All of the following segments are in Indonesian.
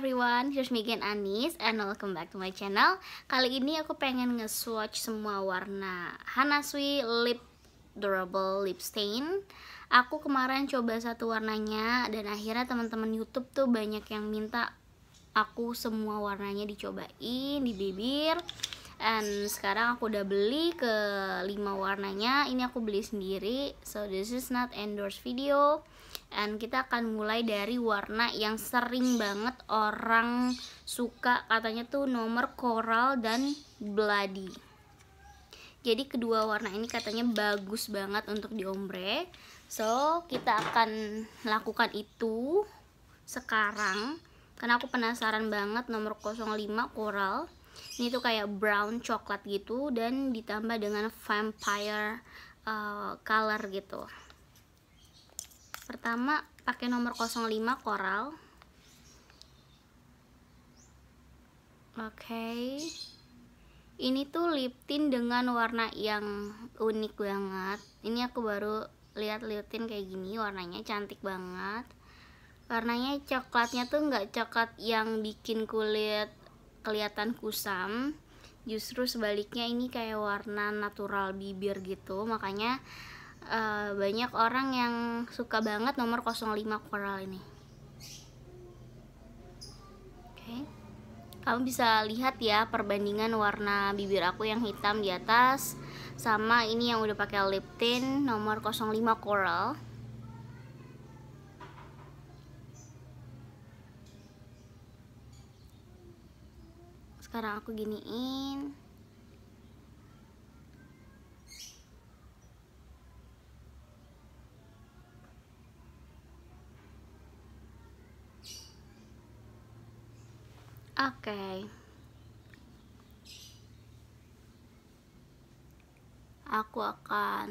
everyone, here's me again Anis and welcome back to my channel Kali ini aku pengen nge-swatch semua warna Hanasui Lip Durable Lip Stain Aku kemarin coba satu warnanya dan akhirnya teman-teman Youtube tuh banyak yang minta aku semua warnanya dicobain di bibir And sekarang aku udah beli ke 5 warnanya, ini aku beli sendiri So this is not endorse video dan kita akan mulai dari warna yang sering banget orang suka katanya tuh nomor coral dan bloody jadi kedua warna ini katanya bagus banget untuk di ombre so kita akan lakukan itu sekarang karena aku penasaran banget nomor 05 coral ini tuh kayak brown coklat gitu dan ditambah dengan vampire uh, color gitu pertama pakai nomor 05 koral oke okay. ini tuh lip tint dengan warna yang unik banget ini aku baru lihat lip tint kayak gini warnanya cantik banget warnanya coklatnya tuh nggak coklat yang bikin kulit kelihatan kusam justru sebaliknya ini kayak warna natural bibir gitu makanya uh, banyak orang yang suka banget nomor 05 coral ini oke okay. kamu bisa lihat ya perbandingan warna bibir aku yang hitam di atas sama ini yang udah pakai lip tint nomor 05 coral sekarang aku giniin aku akan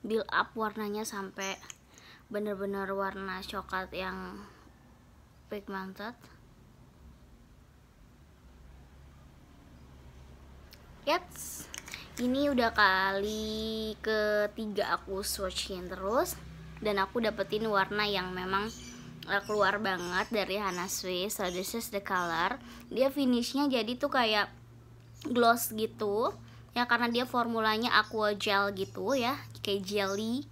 build up warnanya sampai bener-bener warna coklat yang pigmented yes ini udah kali ketiga aku swatchin terus dan aku dapetin warna yang memang eh, keluar banget dari Hana Swiss so this is the color dia finishnya jadi tuh kayak gloss gitu ya karena dia formulanya aqua gel gitu ya kayak jelly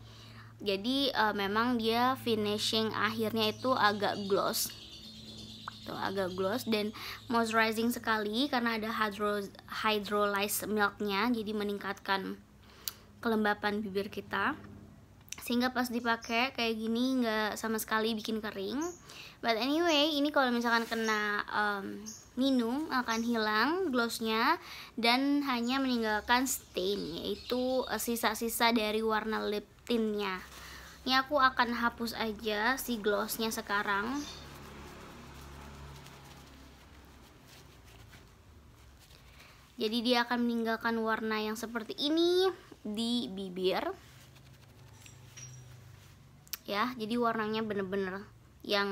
jadi uh, memang dia finishing akhirnya itu agak gloss tuh gitu, agak gloss dan moisturizing sekali karena ada hydro hydrolyzed milknya jadi meningkatkan kelembapan bibir kita sehingga pas dipakai kayak gini nggak sama sekali bikin kering but anyway ini kalau misalkan kena um, minum akan hilang glossnya dan hanya meninggalkan stain yaitu eh, sisa-sisa dari warna lip tintnya ini aku akan hapus aja si glossnya sekarang jadi dia akan meninggalkan warna yang seperti ini di bibir ya jadi warnanya bener-bener yang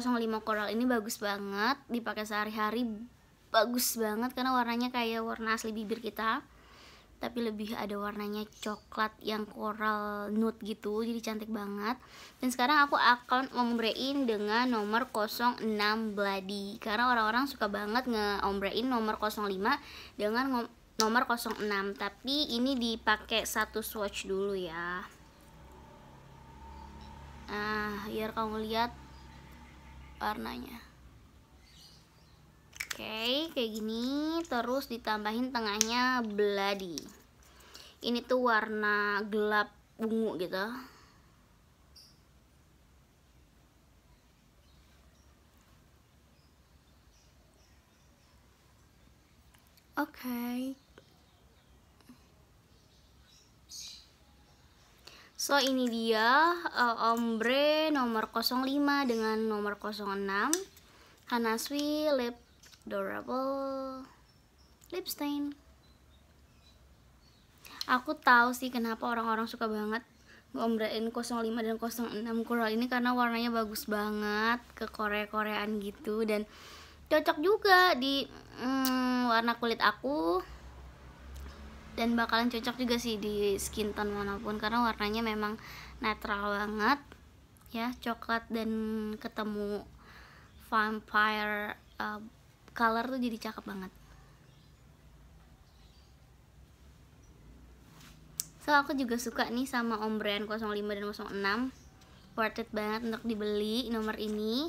05 coral ini bagus banget dipakai sehari-hari bagus banget karena warnanya kayak warna asli bibir kita tapi lebih ada warnanya coklat yang coral nude gitu jadi cantik banget dan sekarang aku akan ombrein dengan nomor 06 bloody karena orang-orang suka banget ngeombrein nomor 05 dengan nomor 06 tapi ini dipakai satu swatch dulu ya nah biar kamu lihat warnanya oke okay, kayak gini terus ditambahin tengahnya bloody ini tuh warna gelap ungu gitu Oke, okay. So ini dia uh, ombre nomor 05 dengan nomor 06 Hanasui Lip Durable Lip Stain Aku tahu sih kenapa orang-orang suka banget ngombrein 05 dan 06 coral ini karena warnanya bagus banget ke Korea-Koreaan gitu dan cocok juga di mm, warna kulit aku dan bakalan cocok juga sih di skin tone manapun karena warnanya memang netral banget ya coklat dan ketemu vampire uh, color tuh jadi cakep banget so aku juga suka nih sama ombrean 05 dan 06 worth it banget untuk dibeli nomor ini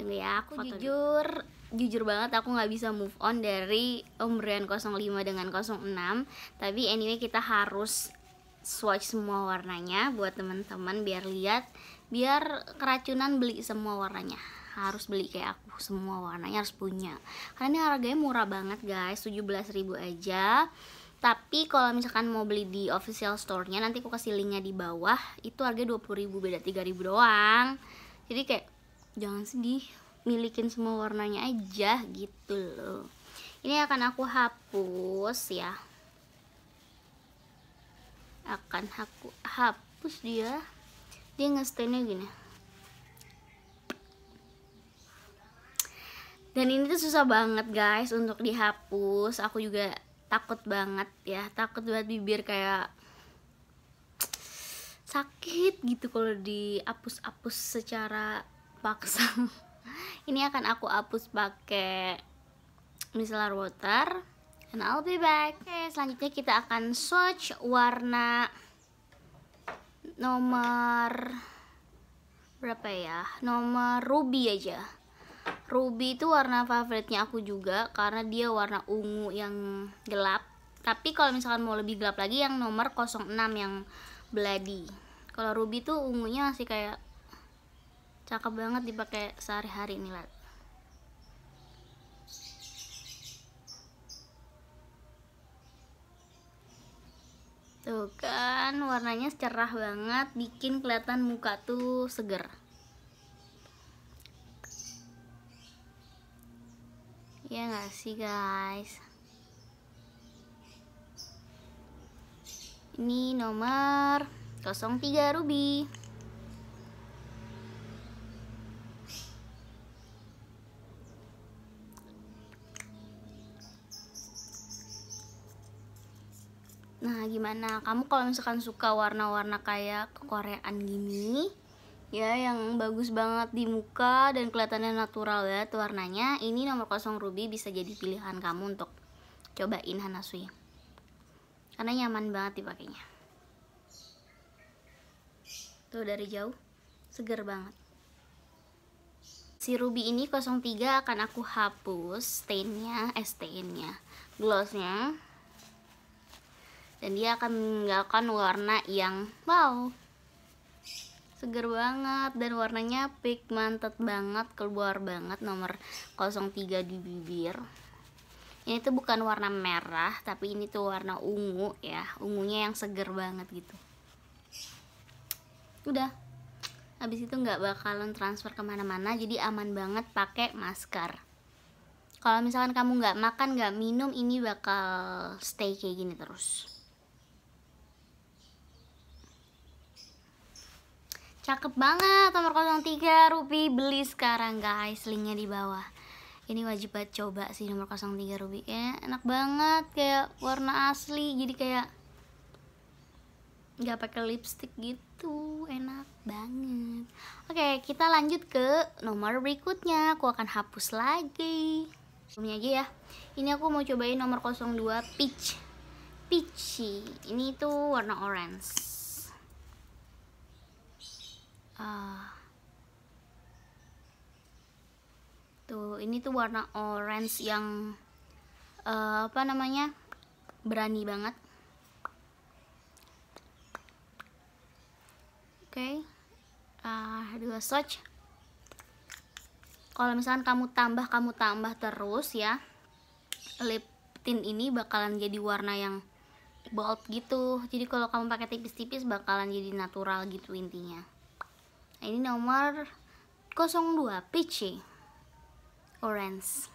tunggu ya aku, foto jujur jujur banget aku nggak bisa move on dari Umbrian 05 dengan 06 tapi anyway kita harus swatch semua warnanya buat teman-teman biar lihat biar keracunan beli semua warnanya harus beli kayak aku semua warnanya harus punya karena ini harganya murah banget guys 17.000 aja tapi kalau misalkan mau beli di official store-nya nanti aku kasih linknya di bawah itu harga 20.000 beda 3.000 doang jadi kayak jangan sedih milikin semua warnanya aja gitu loh ini akan aku hapus ya akan aku hapus dia dia ngestainnya gini dan ini tuh susah banget guys untuk dihapus aku juga takut banget ya takut buat bibir kayak sakit gitu kalau dihapus-hapus secara paksa ini akan aku hapus pakai micellar water and I'll be back oke selanjutnya kita akan swatch warna nomor berapa ya nomor ruby aja ruby itu warna favoritnya aku juga karena dia warna ungu yang gelap tapi kalau misalkan mau lebih gelap lagi yang nomor 06 yang bloody kalau ruby tuh ungunya masih kayak cakep banget dipakai sehari-hari ini lah Tuh kan warnanya cerah banget Bikin kelihatan muka tuh seger Ya gak sih guys Ini nomor 03 Ruby Nah, gimana? Kamu kalau misalkan suka warna-warna kayak kekoreaan gini, ya yang bagus banget di muka dan kelihatannya natural ya tuh warnanya, ini nomor kosong ruby bisa jadi pilihan kamu untuk cobain Hanasui. Karena nyaman banget dipakainya. Tuh dari jauh, seger banget. Si ruby ini 03 akan aku hapus stainnya, eh stainnya, glossnya dan dia akan meninggalkan warna yang wow seger banget dan warnanya pigmented banget keluar banget nomor 03 di bibir ini tuh bukan warna merah tapi ini tuh warna ungu ya ungunya yang seger banget gitu udah habis itu nggak bakalan transfer kemana-mana jadi aman banget pakai masker kalau misalkan kamu nggak makan nggak minum ini bakal stay kayak gini terus Cakep banget nomor 03 Ruby Beli sekarang guys Linknya di bawah Ini wajib banget coba sih nomor 03 Ruby Kayaknya enak banget Kayak warna asli Jadi kayak nggak pakai lipstick gitu Enak banget Oke kita lanjut ke nomor berikutnya Aku akan hapus lagi Sebelumnya aja ya Ini aku mau cobain nomor 02 Peach Peachy Ini tuh warna orange uh, tuh ini tuh warna orange yang uh, apa namanya berani banget oke okay. uh, dua swatch kalau misalkan kamu tambah kamu tambah terus ya lip tint ini bakalan jadi warna yang bold gitu jadi kalau kamu pakai tipis-tipis bakalan jadi natural gitu intinya nah, ini nomor 02 peachy orange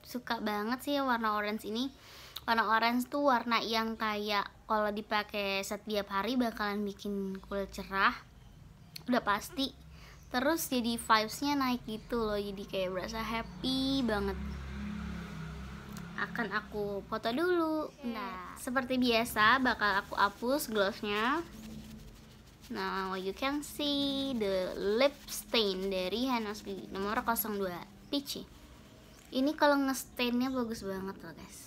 suka banget sih warna orange ini warna orange tuh warna yang kayak kalau dipakai setiap hari bakalan bikin kulit cerah udah pasti terus jadi vibes-nya naik gitu loh jadi kayak berasa happy banget akan aku foto dulu iya. nah seperti biasa bakal aku hapus glossnya Now nah, you can see the lip stain dari Hanosbi nomor 02 Peachy. Ini kalau ngestainnya bagus banget loh guys.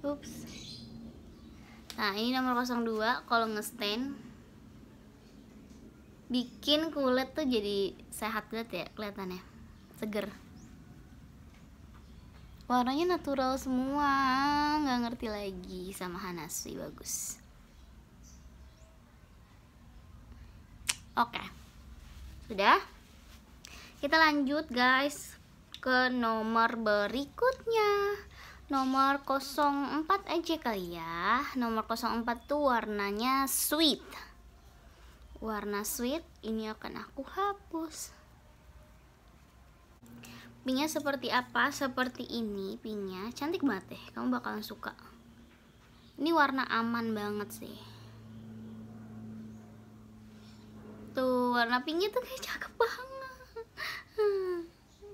Oops. Nah ini nomor 02 kalau ngestain bikin kulit tuh jadi sehat banget ya kelihatannya seger warnanya natural semua nggak ngerti lagi sama Hanashi bagus oke sudah kita lanjut guys ke nomor berikutnya nomor 04 aja kali ya nomor 04 tuh warnanya sweet Warna sweet ini akan aku hapus. Pinknya seperti apa? Seperti ini pinknya. Cantik banget deh, kamu bakalan suka. Ini warna aman banget sih. Tuh, warna pinknya tuh kayak cakep banget.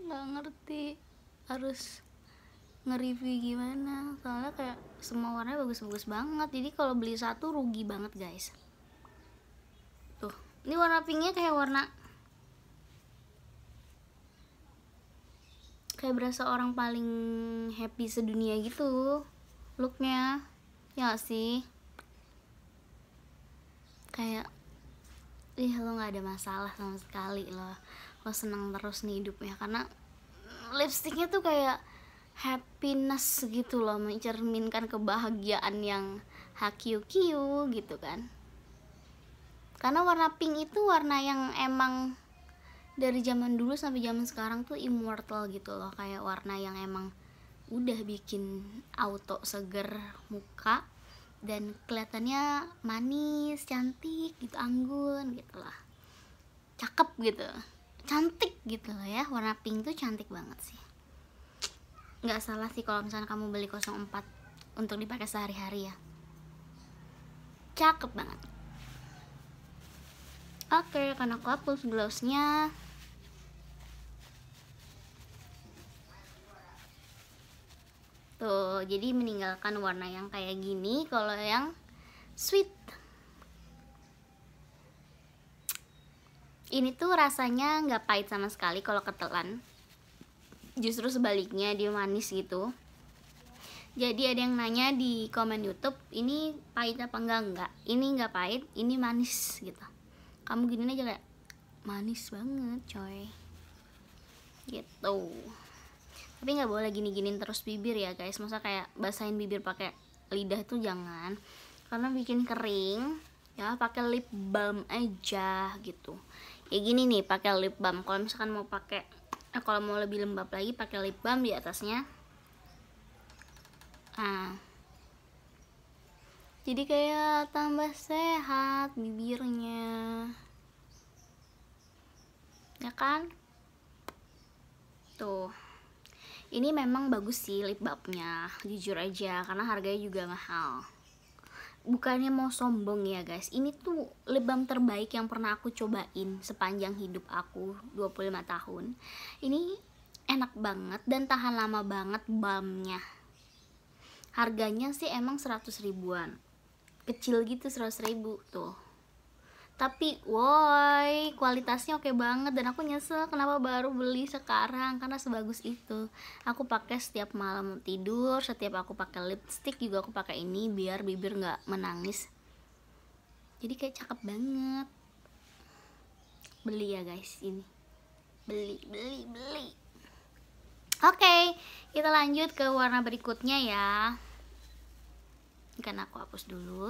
gak ngerti harus nge-review gimana soalnya kayak semua warnanya bagus-bagus banget jadi kalau beli satu rugi banget guys tuh ini warna pinknya kayak warna kayak berasa orang paling happy sedunia gitu looknya ya sih kayak ih lo nggak ada masalah sama sekali lo lo seneng terus nih hidupnya karena lipsticknya tuh kayak happiness gitu loh mencerminkan kebahagiaan yang hakiu-kiu gitu kan karena warna pink itu warna yang emang dari zaman dulu sampai zaman sekarang tuh immortal gitu loh kayak warna yang emang udah bikin auto seger muka dan kelihatannya manis cantik gitu anggun gitu lah cakep gitu cantik gitu loh ya warna pink tuh cantik banget sih nggak salah sih kalau misalnya kamu beli 04 untuk dipakai sehari-hari ya cakep banget pakai karena aku hapus glossnya tuh jadi meninggalkan warna yang kayak gini kalau yang sweet ini tuh rasanya nggak pahit sama sekali kalau ketelan justru sebaliknya dia manis gitu jadi ada yang nanya di komen YouTube ini pahit apa enggak enggak ini enggak pahit ini manis gitu kamu gini aja kayak manis banget coy gitu tapi nggak boleh gini-giniin terus bibir ya guys masa kayak basahin bibir pakai lidah tuh jangan karena bikin kering ya pakai lip balm aja gitu kayak gini nih pakai lip balm kalau misalkan mau pakai eh, kalau mau lebih lembab lagi pakai lip balm di atasnya ah jadi kayak tambah sehat bibirnya ya kan tuh ini memang bagus sih lip balmnya jujur aja karena harganya juga mahal bukannya mau sombong ya guys ini tuh lip balm terbaik yang pernah aku cobain sepanjang hidup aku 25 tahun ini enak banget dan tahan lama banget balmnya harganya sih emang 100 ribuan kecil gitu 100 ribu tuh tapi woi kualitasnya oke okay banget dan aku nyesel kenapa baru beli sekarang karena sebagus itu aku pakai setiap malam tidur setiap aku pakai lipstick juga aku pakai ini biar bibir nggak menangis jadi kayak cakep banget beli ya guys ini beli beli beli oke okay, kita lanjut ke warna berikutnya ya kan aku hapus dulu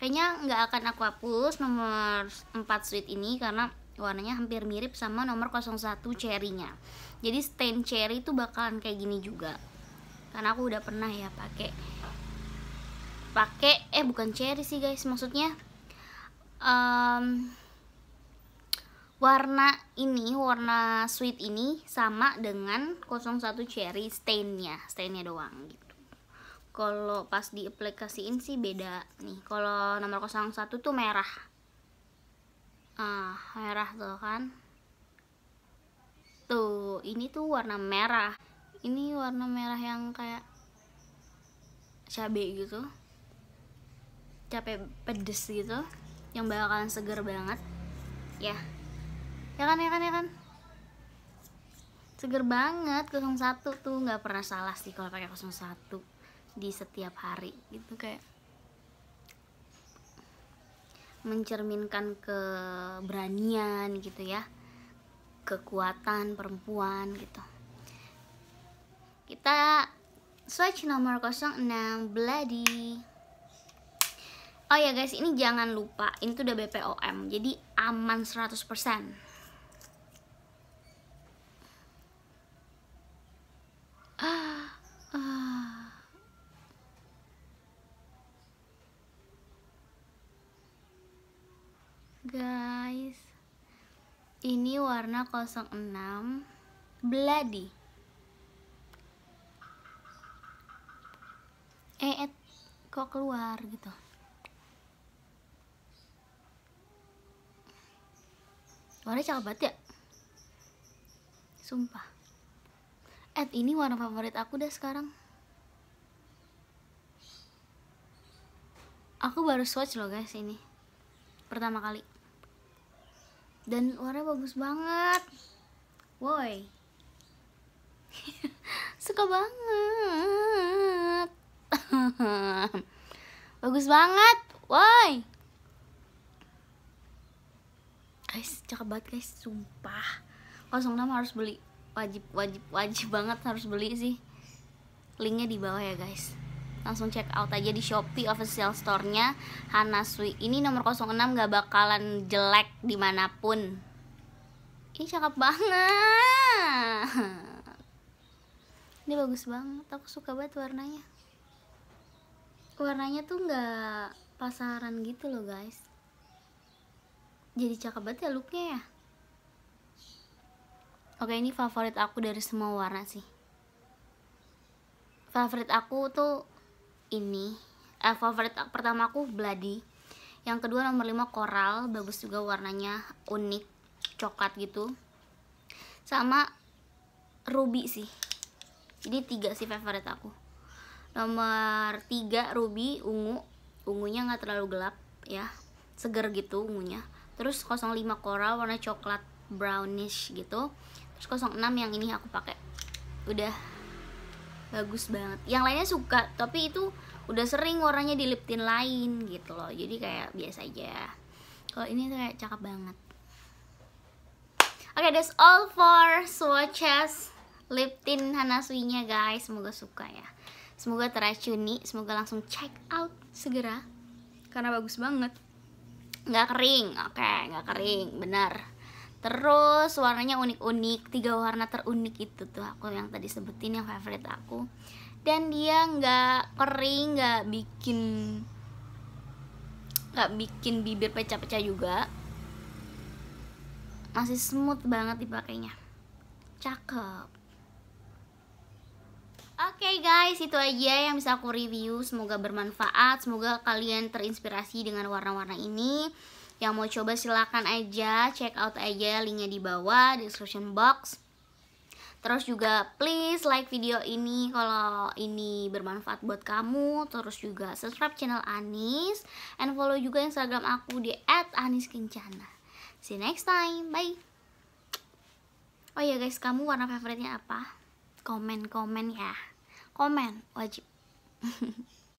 kayaknya nggak akan aku hapus nomor 4 sweet ini karena warnanya hampir mirip sama nomor 01 cherry-nya jadi stain cherry itu bakalan kayak gini juga karena aku udah pernah ya pakai pakai eh bukan cherry sih guys maksudnya um, warna ini warna sweet ini sama dengan 01 cherry stainnya stainnya doang gitu kalau pas diaplikasiin sih beda nih kalau nomor 01 tuh merah ah merah tuh kan tuh ini tuh warna merah ini warna merah yang kayak cabai gitu cabe pedes gitu yang bakalan seger banget ya ya kan ya kan ya kan seger banget 01 tuh nggak pernah salah sih kalau pakai 01 di setiap hari gitu kayak mencerminkan keberanian gitu ya kekuatan perempuan gitu kita switch nomor 06 Bloody oh ya guys ini jangan lupa ini tuh udah BPOM jadi aman 100% warna 06 beladi eh, eh kok keluar gitu warna cakep banget ya sumpah eh ini warna favorit aku deh sekarang aku baru swatch loh guys ini pertama kali dan warna bagus banget woi suka banget bagus banget woi guys cakep banget guys sumpah 06 harus beli wajib wajib wajib banget harus beli sih linknya di bawah ya guys langsung check out aja di Shopee official store-nya Sui. ini nomor 06 gak bakalan jelek dimanapun ini cakep banget ini bagus banget aku suka banget warnanya warnanya tuh gak pasaran gitu loh guys jadi cakep banget ya looknya ya oke ini favorit aku dari semua warna sih favorit aku tuh ini eh, favorit pertama aku Bloody yang kedua nomor 5 koral bagus juga warnanya unik coklat gitu sama ruby sih jadi tiga sih favorit aku nomor 3 ruby ungu ungunya nggak terlalu gelap ya seger gitu ungunya terus 05 koral warna coklat brownish gitu terus 06 yang ini aku pakai udah bagus banget yang lainnya suka tapi itu udah sering warnanya diliptin lain gitu loh jadi kayak biasa aja kalau ini tuh kayak cakep banget oke okay, that's all for swatches lip tint Hanasuinya guys semoga suka ya semoga teracuni semoga langsung check out segera karena bagus banget nggak kering oke okay, nggak kering benar terus warnanya unik-unik tiga warna terunik itu tuh aku yang tadi sebutin yang favorite aku dan dia nggak kering nggak bikin nggak bikin bibir pecah-pecah juga masih smooth banget dipakainya cakep Oke okay guys, itu aja yang bisa aku review. Semoga bermanfaat, semoga kalian terinspirasi dengan warna-warna ini. Yang mau coba silahkan aja check out aja linknya di bawah description box. Terus juga please like video ini kalau ini bermanfaat buat kamu. Terus juga subscribe channel Anis and follow juga Instagram aku di @aniskencana. See you next time. Bye. Oh ya guys, kamu warna favoritnya apa? Komen-komen ya. Komen wajib.